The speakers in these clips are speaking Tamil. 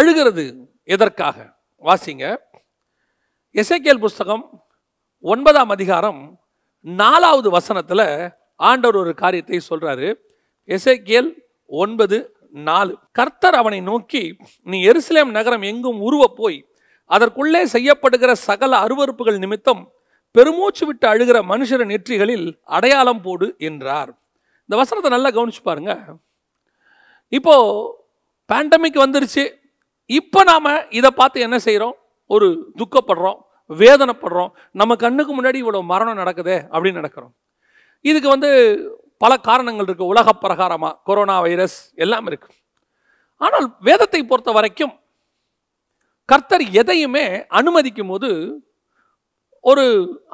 அழுகிறது எதற்காக வாசிங்க எசைக்கேல் புஸ்தகம் ஒன்பதாம் அதிகாரம் நாலாவது வசனத்தில் ஆண்டவர் ஒரு காரியத்தை சொல்கிறாரு எசைக்கேல் ஒன்பது நாலு கர்த்தர் அவனை நோக்கி நீ எருசலேம் நகரம் எங்கும் உருவ போய் அதற்குள்ளே செய்யப்படுகிற சகல அருவறுப்புகள் நிமித்தம் பெருமூச்சு விட்டு அழுகிற மனுஷர நெற்றிகளில் அடையாளம் போடு என்றார் இந்த வசனத்தை நல்லா கவனிச்சு பாருங்க இப்போ பேண்டமிக் வந்துருச்சு இப்போ நாம் இதை பார்த்து என்ன செய்கிறோம் ஒரு துக்கப்படுறோம் வேதனைப்படுறோம் நம்ம கண்ணுக்கு முன்னாடி இவ்வளோ மரணம் நடக்குதே அப்படின்னு நடக்கிறோம் இதுக்கு வந்து பல காரணங்கள் இருக்குது உலக பிரகாரமாக கொரோனா வைரஸ் எல்லாம் இருக்குது ஆனால் வேதத்தை பொறுத்த வரைக்கும் கர்த்தர் எதையுமே அனுமதிக்கும் போது ஒரு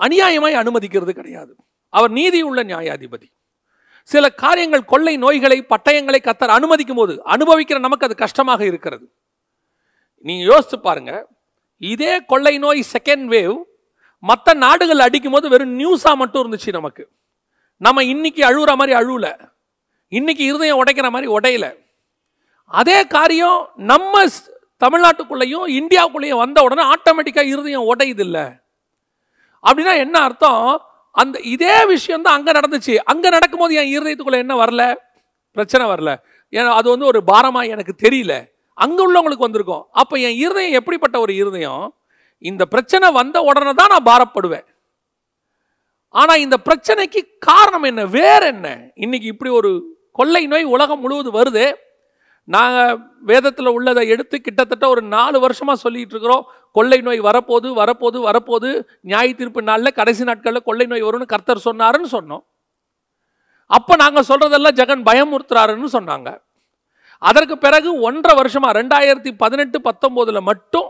அநியாயமாய் அனுமதிக்கிறது கிடையாது அவர் நீதி உள்ள நியாயாதிபதி சில காரியங்கள் கொள்ளை நோய்களை பட்டயங்களை கத்தர் அனுமதிக்கும் போது அனுபவிக்கிற நமக்கு அது கஷ்டமாக இருக்கிறது நீங்கள் யோசித்து பாருங்கள் இதே கொள்ளை நோய் செகண்ட் வேவ் மற்ற நாடுகள் அடிக்கும் போது வெறும் நியூஸாக மட்டும் இருந்துச்சு நமக்கு நம்ம இன்னைக்கு அழுகிற மாதிரி அழுவல இன்னைக்கு இருதயம் உடைக்கிற மாதிரி உடையல அதே காரியம் நம்ம தமிழ்நாட்டுக்குள்ளேயும் இந்தியாவுக்குள்ளேயும் வந்த உடனே ஆட்டோமேட்டிக்காக இருதயம் உடையுது இல்லை அப்படின்னா என்ன அர்த்தம் அந்த இதே விஷயம் தான் அங்கே நடந்துச்சு அங்கே நடக்கும்போது என் இருதயத்துக்குள்ளே என்ன வரல பிரச்சனை வரல ஏன்னா அது வந்து ஒரு பாரமாக எனக்கு தெரியல அங்கே உள்ளவங்களுக்கு வந்திருக்கும் அப்போ என் இருதயம் எப்படிப்பட்ட ஒரு இருதயம் இந்த பிரச்சனை வந்த உடனே தான் நான் பாரப்படுவேன் ஆனால் இந்த பிரச்சனைக்கு காரணம் என்ன வேற என்ன இன்னைக்கு இப்படி ஒரு கொள்ளை நோய் உலகம் முழுவதும் வருது நாங்கள் வேதத்தில் உள்ளதை எடுத்து கிட்டத்தட்ட ஒரு நாலு வருஷமாக சொல்லிகிட்டு இருக்கிறோம் கொள்ளை நோய் வரப்போது வரப்போது வரப்போது நியாய தீர்ப்பு நாளில் கடைசி நாட்களில் கொள்ளை நோய் வரும்னு கர்த்தர் சொன்னாருன்னு சொன்னோம் அப்போ நாங்கள் சொல்கிறதெல்லாம் ஜெகன் பயமுறுத்துறாருன்னு சொன்னாங்க அதற்கு பிறகு ஒன்றரை வருஷமாக ரெண்டாயிரத்தி பதினெட்டு பத்தொம்போதில் மட்டும்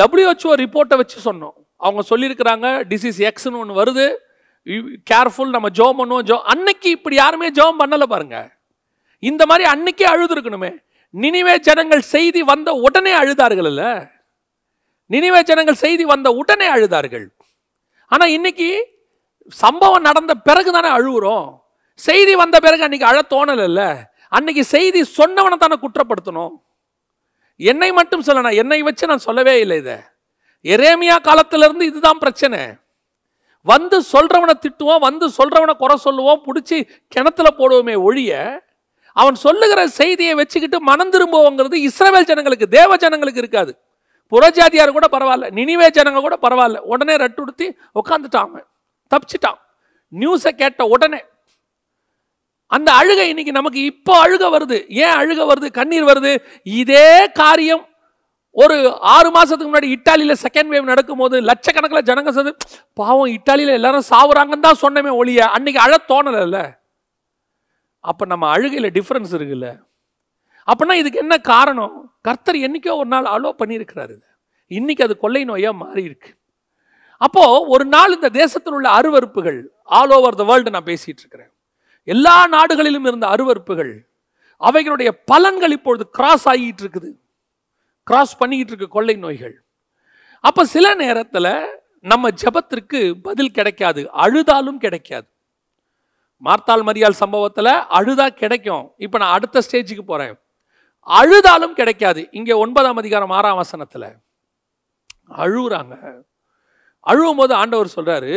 டபிள்யூஹெச்ஓ ரிப்போர்ட்டை வச்சு சொன்னோம் அவங்க சொல்லியிருக்கிறாங்க டிசீஸ் எக்ஸ்னு ஒன்று வருது கேர்ஃபுல் நம்ம ஜோம் பண்ணுவோம் ஜோ அன்னைக்கு இப்படி யாருமே ஜோம் பண்ணலை பாருங்க இந்த மாதிரி அன்னைக்கே அழுதுருக்கணுமே நினைவே ஜனங்கள் செய்தி வந்த உடனே அழுதார்கள் இல்லை நினைவே ஜனங்கள் செய்தி வந்த உடனே அழுதார்கள் ஆனால் இன்னைக்கு சம்பவம் நடந்த பிறகு தானே அழுகுறோம் செய்தி வந்த பிறகு அன்னைக்கு அழ இல்லை அன்னைக்கு செய்தி சொன்னவனை தானே குற்றப்படுத்தணும் என்னை மட்டும் சொல்லணும் என்னை வச்சு நான் சொல்லவே இல்லை இதை எரேமியா இருந்து இதுதான் பிரச்சனை வந்து சொல்கிறவனை திட்டுவோம் வந்து சொல்கிறவனை குறை சொல்லுவோம் பிடிச்சி கிணத்துல போடுவோமே ஒழிய அவன் சொல்லுகிற செய்தியை வச்சுக்கிட்டு மனம் திரும்புவோங்கிறது இஸ்ரேல் ஜனங்களுக்கு தேவ ஜனங்களுக்கு இருக்காது புறஜாதியார் கூட பரவாயில்ல நினைவே ஜனங்க கூட பரவாயில்ல உடனே ரட்டு உடுத்தி உட்காந்துட்டான் தப்பிச்சிட்டான் நியூஸை கேட்ட உடனே அந்த அழுகை இன்னைக்கு நமக்கு இப்போ அழுக வருது ஏன் அழுக வருது கண்ணீர் வருது இதே காரியம் ஒரு ஆறு மாதத்துக்கு முன்னாடி இட்டாலியில் செகண்ட் வேவ் நடக்கும்போது லட்சக்கணக்கில் ஜனங்க சேர்ந்து பாவம் இட்டாலியில் எல்லாரும் சாவுறாங்கன்னு தான் சொன்னமே ஒழிய அன்னைக்கு அழ தோணலைல்ல அப்போ நம்ம அழுகையில் டிஃப்ரென்ஸ் இருக்குல்ல அப்படின்னா இதுக்கு என்ன காரணம் கர்த்தர் என்றைக்கோ ஒரு நாள் அலோ பண்ணியிருக்கிறாரு இன்னைக்கு அது கொள்ளை நோயாக மாறி இருக்கு அப்போது ஒரு நாள் இந்த தேசத்தில் உள்ள அருவறுப்புகள் ஆல் ஓவர் த வேர்ல்டு நான் பேசிகிட்டு இருக்கிறேன் எல்லா நாடுகளிலும் இருந்த அருவறுப்புகள் அவைகளுடைய பலன்கள் இப்பொழுது கிராஸ் ஆகிட்டு இருக்குது கிராஸ் பண்ணிக்கிட்டு இருக்கு கொள்ளை நோய்கள் அப்போ சில நேரத்தில் நம்ம ஜபத்திற்கு பதில் கிடைக்காது அழுதாலும் கிடைக்காது மார்த்தால் மரியால் சம்பவத்தில் அழுதா கிடைக்கும் இப்போ நான் அடுத்த ஸ்டேஜுக்கு போகிறேன் அழுதாலும் கிடைக்காது இங்கே ஒன்பதாம் அதிகாரம் ஆறாம் வசனத்தில் அழுகுறாங்க அழுவும் போது ஆண்டவர் சொல்கிறாரு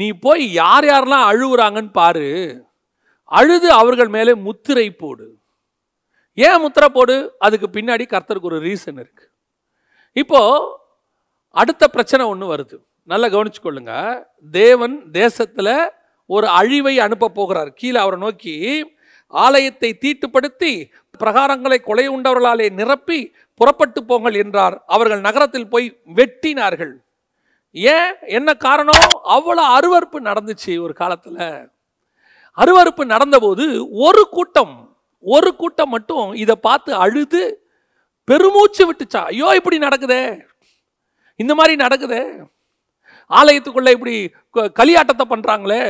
நீ போய் யார் யாரெல்லாம் அழுகுறாங்கன்னு பாரு அழுது அவர்கள் மேலே முத்திரை போடு ஏன் முத்திரை போடு அதுக்கு பின்னாடி கர்த்தருக்கு ஒரு ரீசன் இருக்குது இப்போது அடுத்த பிரச்சனை ஒன்று வருது நல்லா கவனிச்சுக்கொள்ளுங்க தேவன் தேசத்தில் ஒரு அழிவை அனுப்ப போகிறார் கீழே அவரை நோக்கி ஆலயத்தை தீட்டுப்படுத்தி பிரகாரங்களை கொலை உண்டவர்களாலே நிரப்பி புறப்பட்டு போங்கள் என்றார் அவர்கள் நகரத்தில் போய் வெட்டினார்கள் ஏன் என்ன காரணம் அவ்வளோ அருவறுப்பு நடந்துச்சு ஒரு காலத்தில் அருவறுப்பு நடந்தபோது ஒரு கூட்டம் ஒரு கூட்டம் மட்டும் இதை பார்த்து அழுது பெருமூச்சு விட்டுச்சா ஐயோ இப்படி நடக்குதே இந்த மாதிரி நடக்குதே ஆலயத்துக்குள்ளே இப்படி களியாட்டத்தை பண்ணுறாங்களே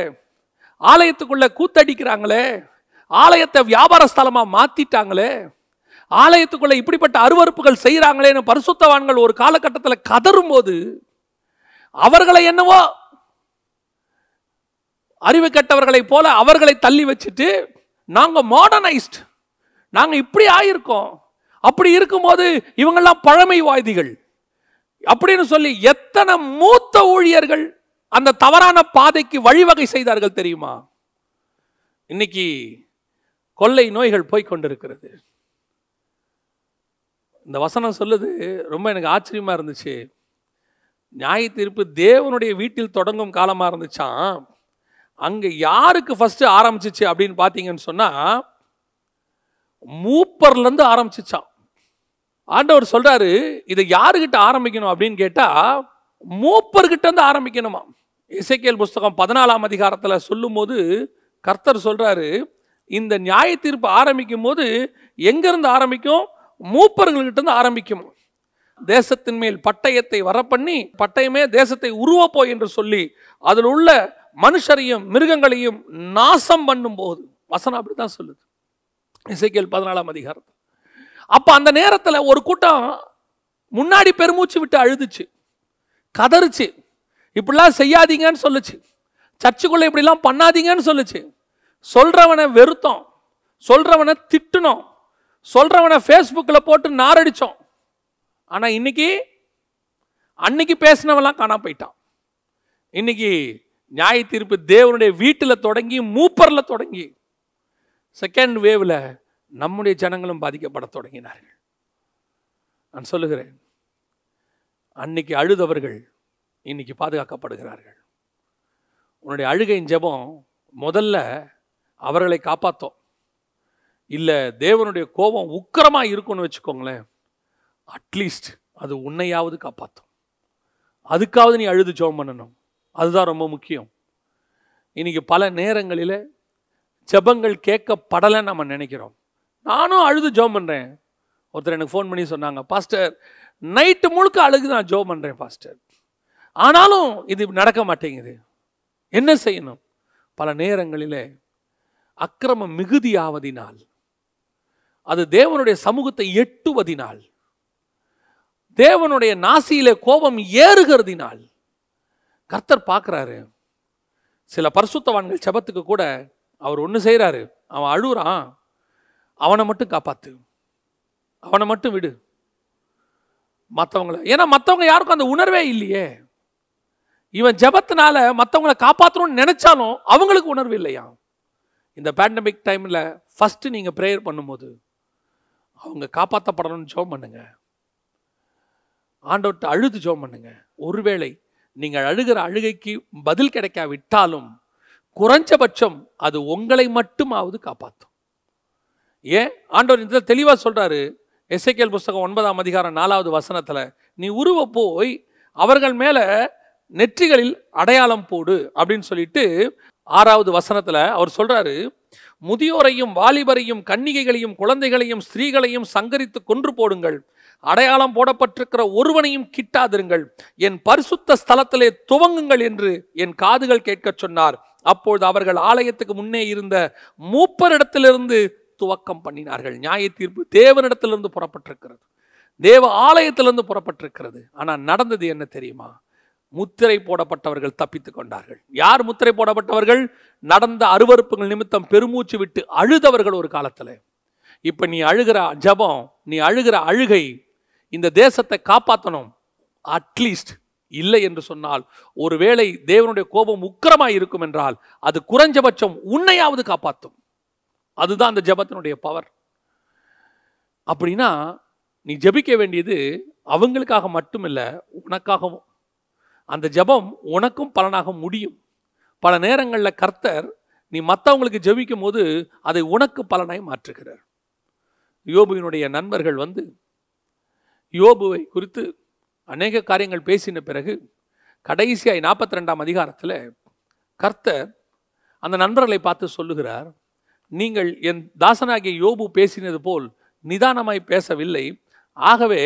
ஆலயத்துக்குள்ளே கூத்தடிக்கிறாங்களே ஆலயத்தை வியாபார ஸ்தலமாக மாற்றிட்டாங்களே ஆலயத்துக்குள்ளே இப்படிப்பட்ட அருவறுப்புகள் செய்கிறாங்களேன்னு பரிசுத்தவான்கள் ஒரு காலகட்டத்தில் கதறும் போது அவர்களை என்னவோ அறிவு கட்டவர்களை போல அவர்களை தள்ளி வச்சுட்டு நாங்கள் மாடர்னைஸ்ட் நாங்கள் இப்படி ஆயிருக்கோம் அப்படி இருக்கும்போது இவங்கெல்லாம் பழமைவாதிகள் அப்படின்னு சொல்லி எத்தனை மூத்த ஊழியர்கள் அந்த தவறான பாதைக்கு வழிவகை செய்தார்கள் தெரியுமா இன்னைக்கு கொள்ளை நோய்கள் போய் கொண்டிருக்கிறது இந்த வசனம் சொல்லுது ரொம்ப எனக்கு ஆச்சரியமாக இருந்துச்சு நியாய தீர்ப்பு தேவனுடைய வீட்டில் தொடங்கும் காலமாக இருந்துச்சான் அங்கே யாருக்கு ஃபஸ்ட்டு ஆரம்பிச்சிச்சு அப்படின்னு பார்த்தீங்கன்னு சொன்னால் மூப்பர்லேருந்து ஆரம்பிச்சிச்சான் ஆண்டவர் சொல்கிறாரு இதை யாருக்கிட்ட ஆரம்பிக்கணும் அப்படின்னு கேட்டால் மூப்பர்கிட்டேருந்து ஆரம்பிக்கணுமா இசைக்கியல் புஸ்தகம் பதினாலாம் அதிகாரத்தில் சொல்லும்போது கர்த்தர் சொல்கிறாரு இந்த நியாய தீர்ப்பு ஆரம்பிக்கும் போது எங்கேருந்து ஆரம்பிக்கும் மூப்பர்கள்கிட்ட இருந்து ஆரம்பிக்கும் தேசத்தின் மேல் பட்டயத்தை வரப்பண்ணி பட்டயமே தேசத்தை உருவப்போ என்று சொல்லி அதில் உள்ள மனுஷரையும் மிருகங்களையும் நாசம் பண்ணும் போது வசனம் அப்படிதான் சொல்லுது இசைக்கியல் பதினாலாம் அதிகாரம் அப்போ அந்த நேரத்தில் ஒரு கூட்டம் முன்னாடி பெருமூச்சு விட்டு அழுதுச்சு கதறிச்சு இப்படிலாம் செய்யாதீங்கன்னு சொல்லுச்சு சர்ச்சுக்குள்ளே இப்படிலாம் பண்ணாதீங்கன்னு சொல்லுச்சு சொல்கிறவனை வெறுத்தோம் சொல்கிறவனை திட்டினோம் சொல்கிறவனை ஃபேஸ்புக்கில் போட்டு நாரடித்தோம் ஆனால் இன்றைக்கி அன்னைக்கு பேசினவெல்லாம் காணாமல் போயிட்டான் இன்றைக்கி நியாய தீர்ப்பு தேவனுடைய வீட்டில் தொடங்கி மூப்பரில் தொடங்கி செகண்ட் வேவில் நம்முடைய ஜனங்களும் பாதிக்கப்பட தொடங்கினார்கள் நான் சொல்லுகிறேன் அன்னைக்கு அழுதவர்கள் இன்னைக்கு பாதுகாக்கப்படுகிறார்கள் உன்னுடைய அழுகையின் ஜபம் முதல்ல அவர்களை காப்பாற்றும் இல்லை தேவனுடைய கோபம் உக்கரமாக இருக்குன்னு வச்சுக்கோங்களேன் அட்லீஸ்ட் அது உன்னையாவது காப்பாற்றும் அதுக்காவது நீ அழுது ஜோம் பண்ணணும் அதுதான் ரொம்ப முக்கியம் இன்றைக்கி பல நேரங்களில் ஜபங்கள் கேட்கப்படலைன்னு நம்ம நினைக்கிறோம் நானும் அழுது ஜோம் பண்ணுறேன் ஒருத்தர் எனக்கு ஃபோன் பண்ணி சொன்னாங்க பாஸ்டர் நைட்டு முழுக்க அழுகு நான் ஜோம் பண்ணுறேன் பாஸ்டர் ஆனாலும் இது நடக்க மாட்டேங்குது என்ன செய்யணும் பல நேரங்களில் அக்கிரம மிகுதியாவதினால் அது தேவனுடைய சமூகத்தை எட்டுவதினால் தேவனுடைய நாசியில கோபம் ஏறுகிறதினால் கர்த்தர் பார்க்குறாரு சில பரிசுத்தவான்கள் செபத்துக்கு கூட அவர் ஒன்று செய்கிறாரு அவன் அழுகுறான் அவனை மட்டும் காப்பாற்று அவனை மட்டும் விடு மற்றவங்களை ஏன்னா மற்றவங்க யாருக்கும் அந்த உணர்வே இல்லையே இவன் ஜபத்தினால மற்றவங்கள காப்பாற்றணும்னு நினச்சாலும் அவங்களுக்கு உணர்வு இல்லையா இந்த பேண்டமிக் டைமில் ஃபஸ்ட்டு நீங்கள் ப்ரேயர் பண்ணும்போது அவங்க காப்பாற்றப்படணும்னு ஜோம் பண்ணுங்கள் ஆண்டவர்கிட்ட அழுது ஜோம் பண்ணுங்க ஒருவேளை நீங்கள் அழுகிற அழுகைக்கு பதில் கிடைக்காவிட்டாலும் குறைஞ்சபட்சம் அது உங்களை மட்டுமாவது காப்பாற்றும் ஏன் ஆண்டவர் இந்த தெளிவாக சொல்கிறாரு எஸ்ஐகேல் புஸ்தகம் ஒன்பதாம் அதிகாரம் நாலாவது வசனத்தில் நீ உருவ போய் அவர்கள் மேலே நெற்றிகளில் அடையாளம் போடு அப்படின்னு சொல்லிட்டு ஆறாவது வசனத்தில் அவர் சொல்கிறாரு முதியோரையும் வாலிபரையும் கன்னிகைகளையும் குழந்தைகளையும் ஸ்திரீகளையும் சங்கரித்து கொன்று போடுங்கள் அடையாளம் போடப்பட்டிருக்கிற ஒருவனையும் கிட்டாதிருங்கள் என் பரிசுத்த ஸ்தலத்திலே துவங்குங்கள் என்று என் காதுகள் கேட்கச் சொன்னார் அப்பொழுது அவர்கள் ஆலயத்துக்கு முன்னே இருந்த மூப்பரிடத்திலிருந்து துவக்கம் பண்ணினார்கள் நியாய தீர்ப்பு தேவனிடத்திலிருந்து புறப்பட்டிருக்கிறது தேவ ஆலயத்திலிருந்து புறப்பட்டிருக்கிறது ஆனால் நடந்தது என்ன தெரியுமா முத்திரை போடப்பட்டவர்கள் தப்பித்து கொண்டார்கள் யார் முத்திரை போடப்பட்டவர்கள் நடந்த அருவறுப்புகள் நிமித்தம் பெருமூச்சு விட்டு அழுதவர்கள் ஒரு காலத்தில் இப்போ நீ அழுகிற ஜபம் நீ அழுகிற அழுகை இந்த தேசத்தை காப்பாற்றணும் அட்லீஸ்ட் இல்லை என்று சொன்னால் ஒருவேளை தேவனுடைய கோபம் உக்கரமாக இருக்கும் என்றால் அது குறைஞ்சபட்சம் உன்னையாவது காப்பாற்றும் அதுதான் அந்த ஜபத்தினுடைய பவர் அப்படின்னா நீ ஜபிக்க வேண்டியது அவங்களுக்காக மட்டுமில்லை உனக்காகவும் அந்த ஜபம் உனக்கும் பலனாக முடியும் பல நேரங்களில் கர்த்தர் நீ மற்றவங்களுக்கு ஜபிக்கும் போது அதை உனக்கு பலனாய் மாற்றுகிறார் யோபுவினுடைய நண்பர்கள் வந்து யோபுவை குறித்து அநேக காரியங்கள் பேசின பிறகு கடைசியாய் நாற்பத்தி ரெண்டாம் அதிகாரத்தில் கர்த்தர் அந்த நண்பர்களை பார்த்து சொல்லுகிறார் நீங்கள் என் தாசனாகிய யோபு பேசினது போல் நிதானமாய் பேசவில்லை ஆகவே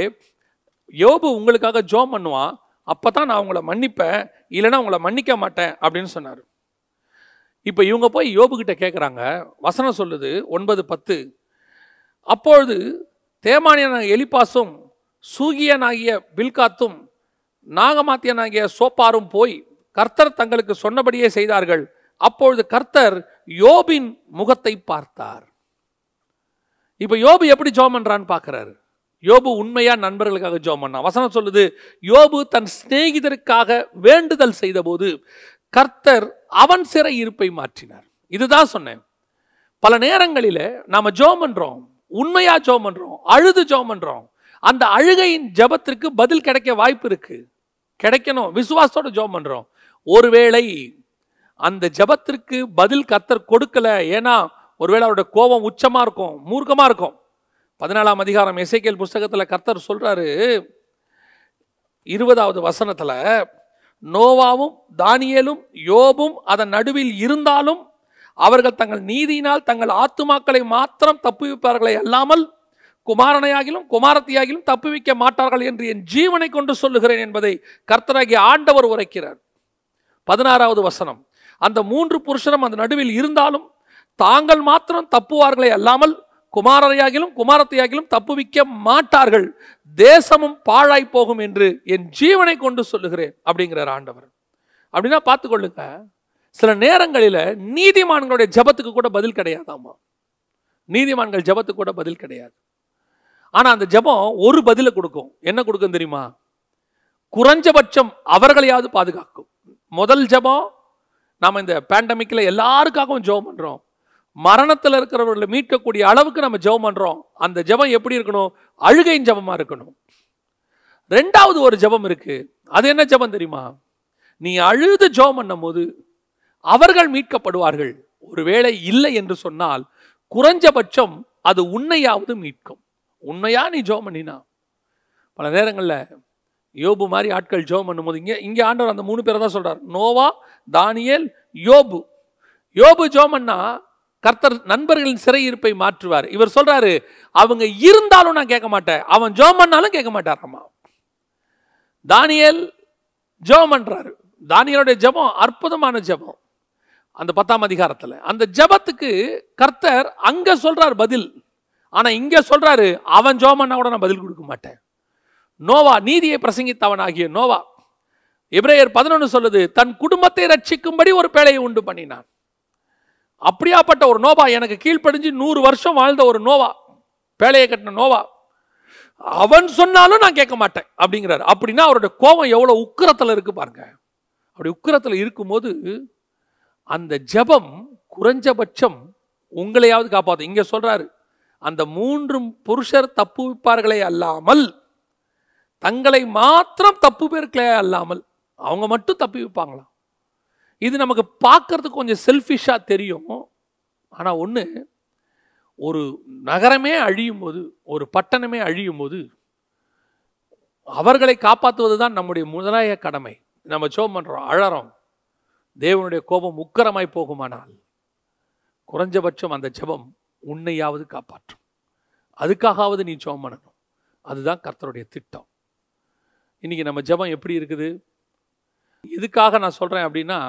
யோபு உங்களுக்காக ஜோம் பண்ணுவான் அப்போ தான் நான் உங்களை மன்னிப்பேன் இல்லைன்னா உங்களை மன்னிக்க மாட்டேன் அப்படின்னு சொன்னார் இப்போ இவங்க போய் யோபுக்கிட்ட கேட்குறாங்க வசனம் சொல்லுது ஒன்பது பத்து அப்பொழுது தேமானியனாக எலிபாசும் சூகியனாகிய பில்காத்தும் நாகமாத்தியனாகிய சோப்பாரும் போய் கர்த்தர் தங்களுக்கு சொன்னபடியே செய்தார்கள் அப்பொழுது கர்த்தர் யோபின் முகத்தை பார்த்தார் இப்போ யோபு எப்படி ஜோம் பண்ணுறான்னு பார்க்குறாரு யோபு உண்மையாக நண்பர்களுக்காக ஜோம் பண்ணான் வசனம் சொல்லுது யோபு தன் சிநேகிதருக்காக வேண்டுதல் செய்தபோது கர்த்தர் அவன் சிறை இருப்பை மாற்றினார் இதுதான் சொன்னேன் பல நேரங்களில் நாம் ஜோம் பண்ணுறோம் உண்மையாக ஜோம் பண்ணுறோம் அழுது ஜோம் பண்ணுறோம் அந்த அழுகையின் ஜபத்திற்கு பதில் கிடைக்க வாய்ப்பு இருக்குது கிடைக்கணும் விசுவாசத்தோடு ஜோம் பண்ணுறோம் ஒருவேளை அந்த ஜபத்திற்கு பதில் கத்தர் கொடுக்கல ஏன்னா ஒருவேளை அவருடைய கோபம் உச்சமாக இருக்கும் மூர்க்கமாக இருக்கும் பதினாலாம் அதிகாரம் இசைக்கேல் புஸ்தகத்தில் கர்த்தர் சொல்கிறாரு இருபதாவது வசனத்தில் நோவாவும் தானியலும் யோபும் அதன் நடுவில் இருந்தாலும் அவர்கள் தங்கள் நீதியினால் தங்கள் ஆத்துமாக்களை மாத்திரம் தப்புவிப்பார்களை அல்லாமல் குமாரனையாகிலும் குமாரத்தியாகிலும் தப்புவிக்க மாட்டார்கள் என்று என் ஜீவனை கொண்டு சொல்லுகிறேன் என்பதை கர்த்தராகிய ஆண்டவர் உரைக்கிறார் பதினாறாவது வசனம் அந்த மூன்று புருஷனும் அந்த நடுவில் இருந்தாலும் தாங்கள் மாத்திரம் தப்புவார்களே அல்லாமல் குமாரரையாகிலும் குமாரத்தையாகிலும் தப்புவிக்க மாட்டார்கள் தேசமும் பாழாய் போகும் என்று என் ஜீவனை கொண்டு சொல்லுகிறேன் அப்படிங்கிறார் ஆண்டவர் அப்படின்னா பார்த்துக்கொள்ளுங்க சில நேரங்களில் நீதிமான்களுடைய ஜபத்துக்கு கூட பதில் கிடையாதாமா நீதிமான்கள் ஜபத்துக்கு கூட பதில் கிடையாது ஆனால் அந்த ஜபம் ஒரு பதிலை கொடுக்கும் என்ன கொடுக்கும் தெரியுமா குறைஞ்சபட்சம் அவர்களையாவது பாதுகாக்கும் முதல் ஜபம் நாம் இந்த பேண்டமிக்கில் எல்லாருக்காகவும் ஜெபம் பண்ணுறோம் மரணத்தில் இருக்கிறவர்களை மீட்கக்கூடிய அளவுக்கு நம்ம ஜபம் பண்ணுறோம் அந்த ஜெபம் எப்படி இருக்கணும் அழுகையின் ஜபமாக இருக்கணும் ரெண்டாவது ஒரு ஜெபம் இருக்குது அது என்ன ஜெபம் தெரியுமா நீ அழுது ஜபம் பண்ணும் போது அவர்கள் மீட்கப்படுவார்கள் ஒருவேளை இல்லை என்று சொன்னால் குறைஞ்சபட்சம் அது உன்னையாவது மீட்கும் உண்மையா நீ ஜோம் பண்ணினா பல நேரங்களில் யோபு மாதிரி ஆட்கள் ஜோம் பண்ணும்போது இங்கே இங்கே ஆண்டவர் அந்த மூணு பேரை தான் சொல்கிறார் நோவா தானியல் யோபு யோபு ஜோம் பண்ணால் கர்த்தர் நண்பர்களின் சிறையிருப்பை மாற்றுவார் இவர் சொல்றாரு அவங்க இருந்தாலும் நான் கேட்க மாட்டேன் அவன் ஜோம் பண்ணாலும் கேட்க அம்மா தானியல் ஜோம் பண்றாரு தானியலுடைய ஜபம் அற்புதமான ஜபம் அந்த பத்தாம் அதிகாரத்தில் அந்த ஜபத்துக்கு கர்த்தர் அங்க சொல்றாரு பதில் ஆனா இங்கே சொல்றாரு அவன் ஜோம் பண்ணா கூட நான் பதில் கொடுக்க மாட்டேன் நோவா நீதியை பிரசங்கித்தவன் ஆகிய நோவா இப்ரேயர் பதினொன்று சொல்லுது தன் குடும்பத்தை ரட்சிக்கும்படி ஒரு பேழையை உண்டு பண்ணினான் அப்படியாப்பட்ட ஒரு நோவா எனக்கு கீழ்ப்படிஞ்சு நூறு வருஷம் வாழ்ந்த ஒரு நோவா பேழையை கட்டின நோவா அவன் சொன்னாலும் நான் கேட்க மாட்டேன் அப்படிங்கிறார் அப்படின்னா அவரோட கோபம் எவ்வளோ உக்கிரத்தில் இருக்கு பாருங்க அப்படி உக்கிரத்தில் இருக்கும்போது அந்த ஜபம் குறைஞ்சபட்சம் உங்களையாவது காப்பாற்று இங்கே சொல்கிறாரு அந்த மூன்று புருஷர் தப்புவிப்பார்களே அல்லாமல் தங்களை மாத்திரம் தப்பு பேருக்களே அல்லாமல் அவங்க மட்டும் தப்பி வைப்பாங்களாம் இது நமக்கு பார்க்கறதுக்கு கொஞ்சம் செல்ஃபிஷாக தெரியும் ஆனால் ஒன்று ஒரு நகரமே அழியும் போது ஒரு பட்டணமே அழியும் போது அவர்களை காப்பாற்றுவது தான் நம்முடைய முதலாய கடமை நம்ம சோ பண்ணுறோம் அழறோம் தேவனுடைய கோபம் உக்கரமாய் போகுமானால் குறைஞ்சபட்சம் அந்த ஜபம் உன்னையாவது காப்பாற்றும் அதுக்காகவது நீ சோம் பண்ணணும் அதுதான் கர்த்தருடைய திட்டம் இன்றைக்கி நம்ம ஜபம் எப்படி இருக்குது எதுக்காக நான் சொல்கிறேன் அப்படின்னா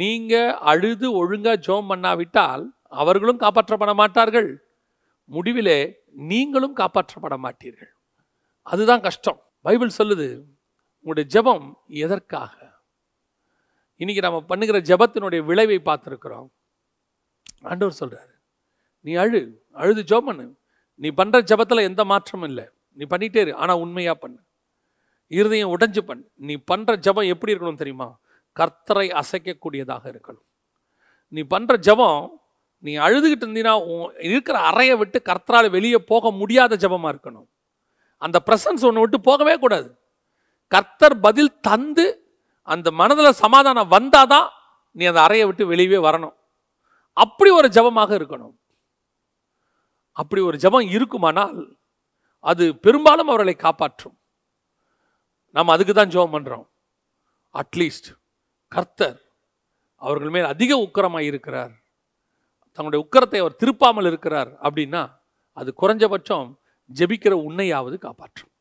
நீங்கள் அழுது ஒழுங்காக ஜோம் பண்ணாவிட்டால் அவர்களும் காப்பாற்றப்பட மாட்டார்கள் முடிவிலே நீங்களும் காப்பாற்றப்பட மாட்டீர்கள் அதுதான் கஷ்டம் பைபிள் சொல்லுது உங்களுடைய ஜபம் எதற்காக இன்னைக்கு நம்ம பண்ணுகிற ஜபத்தினுடைய விளைவை பார்த்துருக்குறோம் ஆண்டவர் சொல்கிறாரு நீ அழு அழுது ஜோம் பண்ணு நீ பண்ணுற ஜபத்தில் எந்த மாற்றமும் இல்லை நீ பண்ணிட்டே இரு ஆனால் உண்மையாக பண்ணு இருதயம் உடைஞ்சு பண்ணு நீ பண்ணுற ஜபம் எப்படி இருக்கணும் தெரியுமா கர்த்தரை அசைக்கக்கூடியதாக இருக்கணும் நீ பண்ணுற ஜபம் நீ அழுதுகிட்டு இருந்தீங்கன்னா இருக்கிற அறையை விட்டு கர்த்தரால் வெளியே போக முடியாத ஜபமாக இருக்கணும் அந்த ப்ரெசன்ஸ் ஒன்று விட்டு போகவே கூடாது கர்த்தர் பதில் தந்து அந்த மனதில் சமாதானம் வந்தால் தான் நீ அந்த அறையை விட்டு வெளியே வரணும் அப்படி ஒரு ஜபமாக இருக்கணும் அப்படி ஒரு ஜபம் இருக்குமானால் அது பெரும்பாலும் அவர்களை காப்பாற்றும் நம்ம அதுக்கு தான் ஜெபம் பண்ணுறோம் அட்லீஸ்ட் கர்த்தர் அவர்கள் மேல் அதிக உக்கரமாக இருக்கிறார் தங்களுடைய உக்கரத்தை அவர் திருப்பாமல் இருக்கிறார் அப்படின்னா அது குறைஞ்சபட்சம் ஜெபிக்கிற உன்னையாவது காப்பாற்றும்